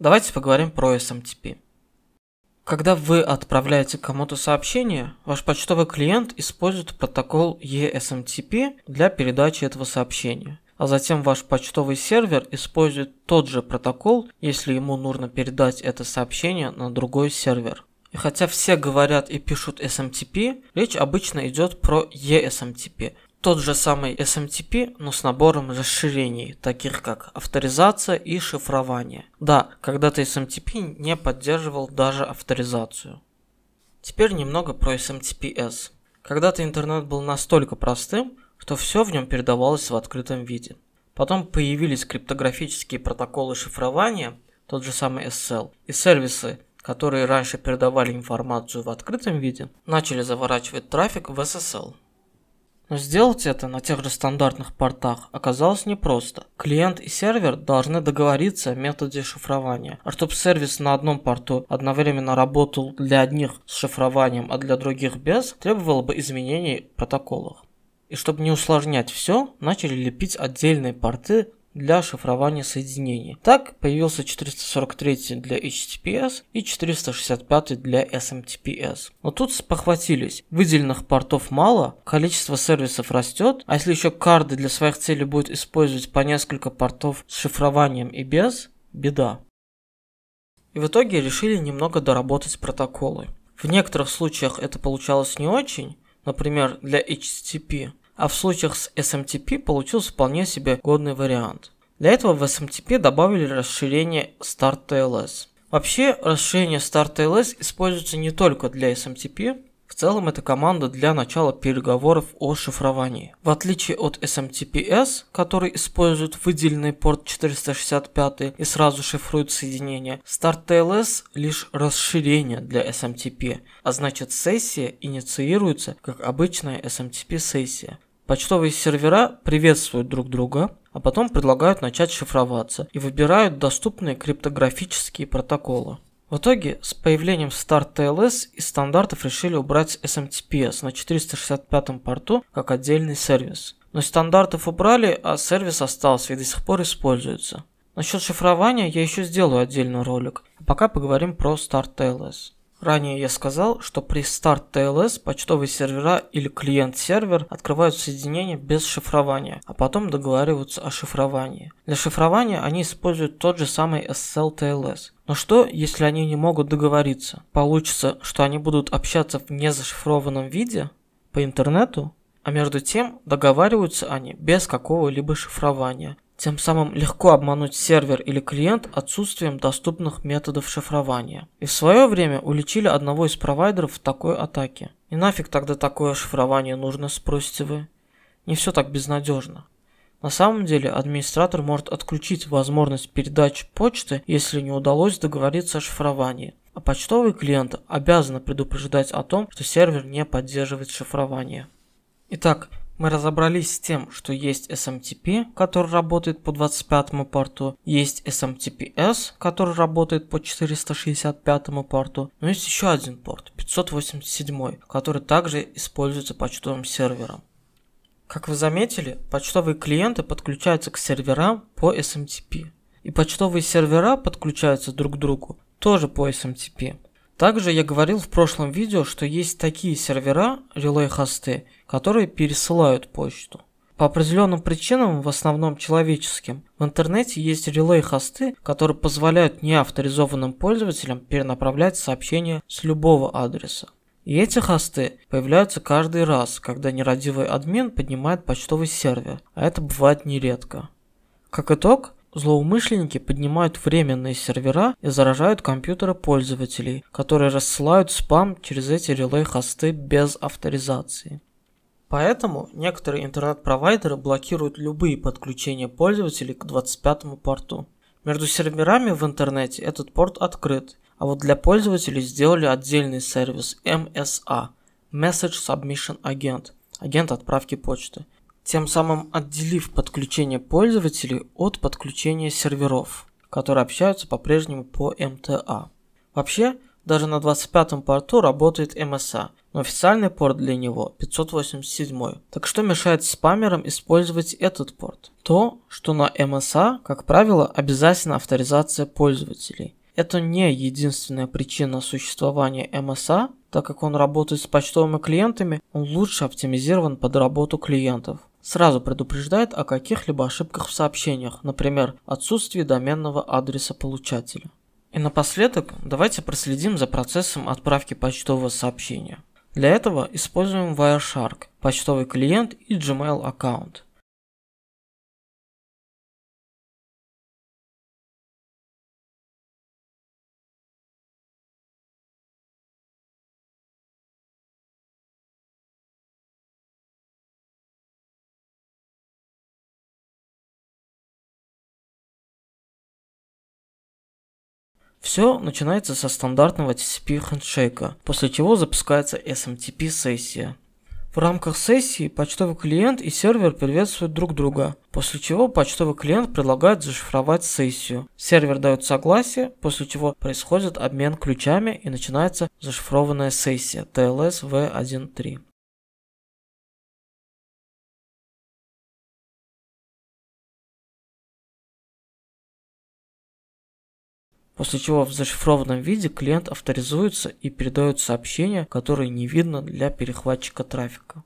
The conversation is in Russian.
Давайте поговорим про SMTP. Когда вы отправляете кому-то сообщение, ваш почтовый клиент использует протокол ESMTP для передачи этого сообщения, а затем ваш почтовый сервер использует тот же протокол, если ему нужно передать это сообщение на другой сервер. И хотя все говорят и пишут SMTP, речь обычно идет про ESMTP, тот же самый SMTP, но с набором расширений, таких как авторизация и шифрование. Да, когда-то SMTP не поддерживал даже авторизацию. Теперь немного про SMTPS. Когда-то интернет был настолько простым, что все в нем передавалось в открытом виде. Потом появились криптографические протоколы шифрования, тот же самый SSL, и сервисы, которые раньше передавали информацию в открытом виде, начали заворачивать трафик в SSL. Но сделать это на тех же стандартных портах оказалось непросто. Клиент и сервер должны договориться о методе шифрования. А чтобы сервис на одном порту одновременно работал для одних с шифрованием, а для других без, требовало бы изменений в протоколах. И чтобы не усложнять все, начали лепить отдельные порты для шифрования соединений. Так появился 443 для HTTPS и 465 для SMTPS. Но тут спохватились, выделенных портов мало, количество сервисов растет, а если еще карты для своих целей будут использовать по несколько портов с шифрованием и без, беда. И в итоге решили немного доработать протоколы. В некоторых случаях это получалось не очень, например, для HTTP, а в случаях с SMTP получился вполне себе годный вариант. Для этого в SMTP добавили расширение StartTLS. Вообще, расширение StartTLS используется не только для SMTP, в целом это команда для начала переговоров о шифровании. В отличие от SMTPS, который использует выделенный порт 465 и сразу шифрует соединение, StartTLS лишь расширение для SMTP, а значит сессия инициируется как обычная SMTP сессия. Почтовые сервера приветствуют друг друга, а потом предлагают начать шифроваться и выбирают доступные криптографические протоколы. В итоге, с появлением Start TLS из стандартов решили убрать SMTPS на 465 порту как отдельный сервис. Но стандартов убрали, а сервис остался и до сих пор используется. Насчет шифрования я еще сделаю отдельный ролик, а пока поговорим про Start TLS. Ранее я сказал, что при старт TLS почтовые сервера или клиент-сервер открывают соединение без шифрования, а потом договариваются о шифровании. Для шифрования они используют тот же самый SSL TLS. Но что, если они не могут договориться? Получится, что они будут общаться в незашифрованном виде по интернету? А между тем договариваются они без какого-либо шифрования, тем самым легко обмануть сервер или клиент отсутствием доступных методов шифрования. И в свое время уличили одного из провайдеров в такой атаке. И нафиг тогда такое шифрование нужно, спросите вы? Не все так безнадежно. На самом деле администратор может отключить возможность передачи почты, если не удалось договориться о шифровании. А почтовый клиент обязан предупреждать о том, что сервер не поддерживает шифрование. Итак, мы разобрались с тем, что есть SMTP, который работает по 25 порту, есть SMTPS, который работает по 465 порту, но есть еще один порт, 587, который также используется почтовым сервером. Как вы заметили, почтовые клиенты подключаются к серверам по SMTP, и почтовые сервера подключаются друг к другу тоже по SMTP. Также я говорил в прошлом видео, что есть такие сервера, релей-хосты, которые пересылают почту. По определенным причинам, в основном человеческим, в интернете есть релей-хосты, которые позволяют неавторизованным пользователям перенаправлять сообщения с любого адреса. И эти хосты появляются каждый раз, когда нерадивый админ поднимает почтовый сервер, а это бывает нередко. Как итог, Злоумышленники поднимают временные сервера и заражают компьютеры пользователей, которые рассылают спам через эти релей-хосты без авторизации. Поэтому некоторые интернет-провайдеры блокируют любые подключения пользователей к 25-му порту. Между серверами в интернете этот порт открыт, а вот для пользователей сделали отдельный сервис MSA – Message Submission Agent – агент отправки почты – тем самым отделив подключение пользователей от подключения серверов, которые общаются по-прежнему по МТА. Вообще, даже на 25-м порту работает MSA, но официальный порт для него 587. Так что мешает спамерам использовать этот порт? То, что на MSA, как правило, обязательно авторизация пользователей. Это не единственная причина существования MSA, так как он работает с почтовыми клиентами, он лучше оптимизирован под работу клиентов сразу предупреждает о каких-либо ошибках в сообщениях, например, отсутствии доменного адреса получателя. И напоследок давайте проследим за процессом отправки почтового сообщения. Для этого используем Wireshark, почтовый клиент и Gmail аккаунт. Все начинается со стандартного TCP хендшейка, после чего запускается SMTP сессия. В рамках сессии почтовый клиент и сервер приветствуют друг друга, после чего почтовый клиент предлагает зашифровать сессию. Сервер дает согласие, после чего происходит обмен ключами и начинается зашифрованная сессия TLS V1.3. после чего в зашифрованном виде клиент авторизуется и передает сообщение, которое не видно для перехватчика трафика.